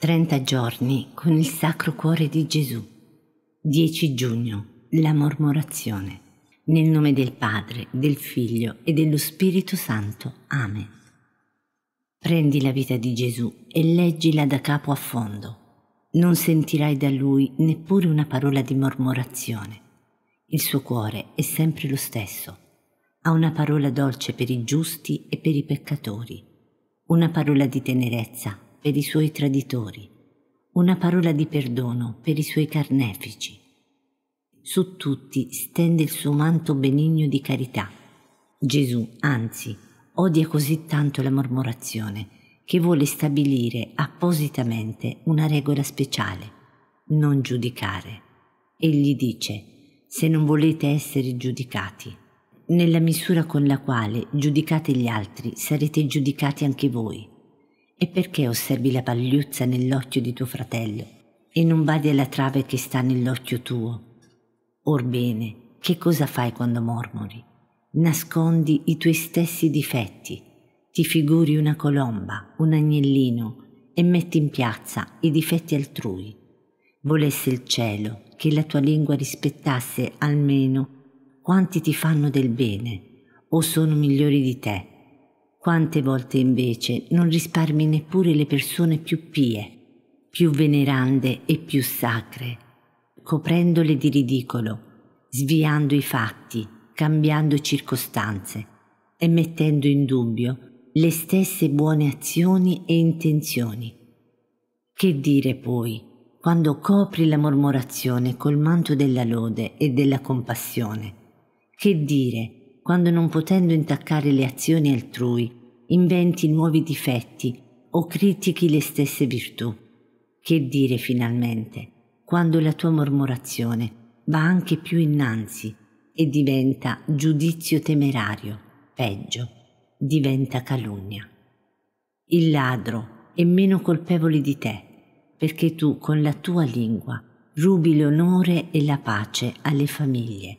30 giorni con il Sacro Cuore di Gesù. 10 giugno. La mormorazione. Nel nome del Padre, del Figlio e dello Spirito Santo. Amen. Prendi la vita di Gesù e leggila da capo a fondo. Non sentirai da lui neppure una parola di mormorazione. Il suo cuore è sempre lo stesso. Ha una parola dolce per i giusti e per i peccatori. Una parola di tenerezza per i suoi traditori, una parola di perdono per i suoi carnefici. Su tutti stende il suo manto benigno di carità. Gesù, anzi, odia così tanto la mormorazione che vuole stabilire appositamente una regola speciale, non giudicare. Egli dice, se non volete essere giudicati, nella misura con la quale giudicate gli altri sarete giudicati anche voi e perché osservi la pagliuzza nell'occhio di tuo fratello e non vadi alla trave che sta nell'occhio tuo? Orbene, che cosa fai quando mormori? Nascondi i tuoi stessi difetti, ti figuri una colomba, un agnellino e metti in piazza i difetti altrui. Volesse il cielo che la tua lingua rispettasse almeno quanti ti fanno del bene o sono migliori di te quante volte invece non risparmi neppure le persone più pie, più venerande e più sacre, coprendole di ridicolo, sviando i fatti, cambiando circostanze e mettendo in dubbio le stesse buone azioni e intenzioni. Che dire poi quando copri la mormorazione col manto della lode e della compassione? Che dire quando non potendo intaccare le azioni altrui, inventi nuovi difetti o critichi le stesse virtù. Che dire finalmente, quando la tua mormorazione va anche più innanzi e diventa giudizio temerario, peggio, diventa calunnia. Il ladro è meno colpevole di te, perché tu con la tua lingua rubi l'onore e la pace alle famiglie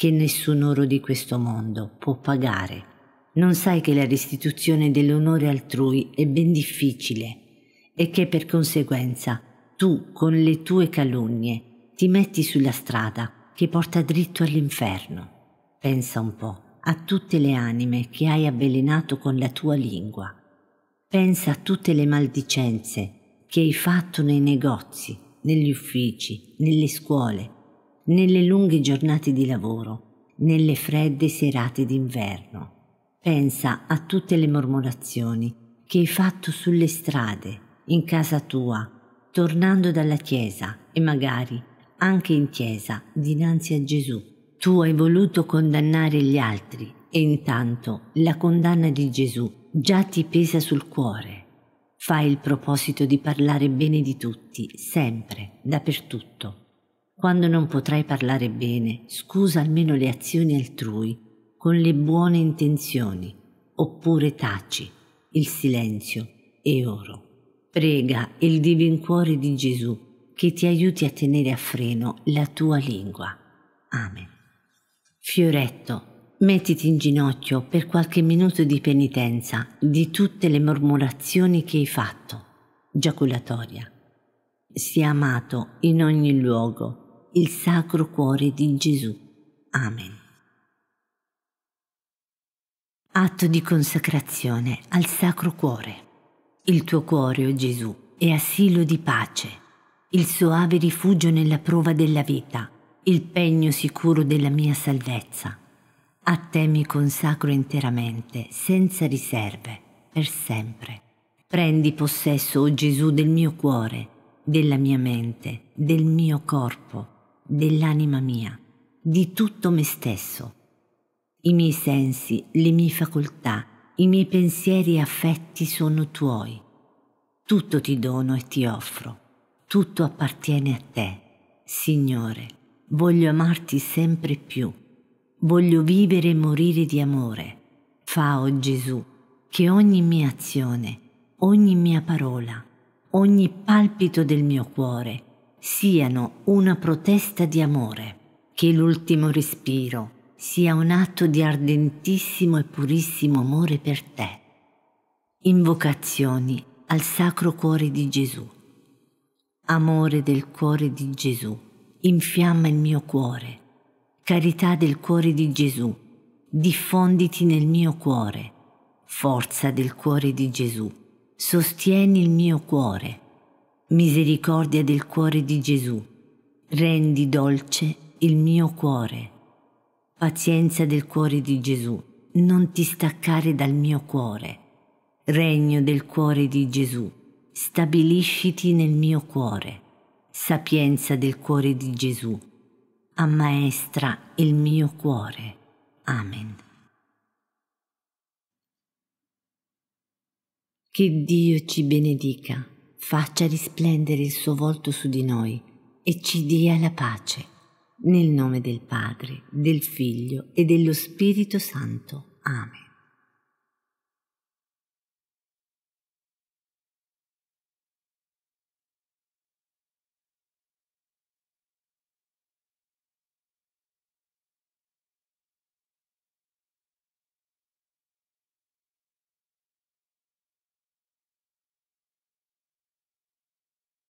che nessun oro di questo mondo può pagare. Non sai che la restituzione dell'onore altrui è ben difficile e che per conseguenza tu con le tue calunnie ti metti sulla strada che porta dritto all'inferno. Pensa un po' a tutte le anime che hai avvelenato con la tua lingua. Pensa a tutte le maldicenze che hai fatto nei negozi, negli uffici, nelle scuole, nelle lunghe giornate di lavoro, nelle fredde serate d'inverno. Pensa a tutte le mormorazioni che hai fatto sulle strade, in casa tua, tornando dalla chiesa e magari anche in chiesa dinanzi a Gesù. Tu hai voluto condannare gli altri e intanto la condanna di Gesù già ti pesa sul cuore. Fai il proposito di parlare bene di tutti, sempre, dappertutto quando non potrai parlare bene, scusa almeno le azioni altrui con le buone intenzioni, oppure taci, il silenzio e oro. Prega il divin cuore di Gesù che ti aiuti a tenere a freno la tua lingua. Amen. Fioretto, mettiti in ginocchio per qualche minuto di penitenza di tutte le mormorazioni che hai fatto. Giaculatoria. Sia amato in ogni luogo il Sacro Cuore di Gesù. Amen. Atto di consacrazione al Sacro Cuore. Il tuo cuore, o oh Gesù, è asilo di pace, il soave rifugio nella prova della vita, il pegno sicuro della mia salvezza. A te mi consacro interamente, senza riserve, per sempre. Prendi possesso, o oh Gesù, del mio cuore, della mia mente, del mio corpo dell'anima mia, di tutto me stesso, i miei sensi, le mie facoltà, i miei pensieri e affetti sono tuoi. Tutto ti dono e ti offro, tutto appartiene a te. Signore, voglio amarti sempre più, voglio vivere e morire di amore. Fa, o oh Gesù, che ogni mia azione, ogni mia parola, ogni palpito del mio cuore siano una protesta di amore, che l'ultimo respiro sia un atto di ardentissimo e purissimo amore per te. Invocazioni al Sacro Cuore di Gesù. Amore del cuore di Gesù, infiamma il mio cuore. Carità del cuore di Gesù, diffonditi nel mio cuore. Forza del cuore di Gesù, sostieni il mio cuore Misericordia del cuore di Gesù, rendi dolce il mio cuore. Pazienza del cuore di Gesù, non ti staccare dal mio cuore. Regno del cuore di Gesù, stabilisciti nel mio cuore. Sapienza del cuore di Gesù, ammaestra il mio cuore. Amen. Che Dio ci benedica faccia risplendere il suo volto su di noi e ci dia la pace, nel nome del Padre, del Figlio e dello Spirito Santo. Amen.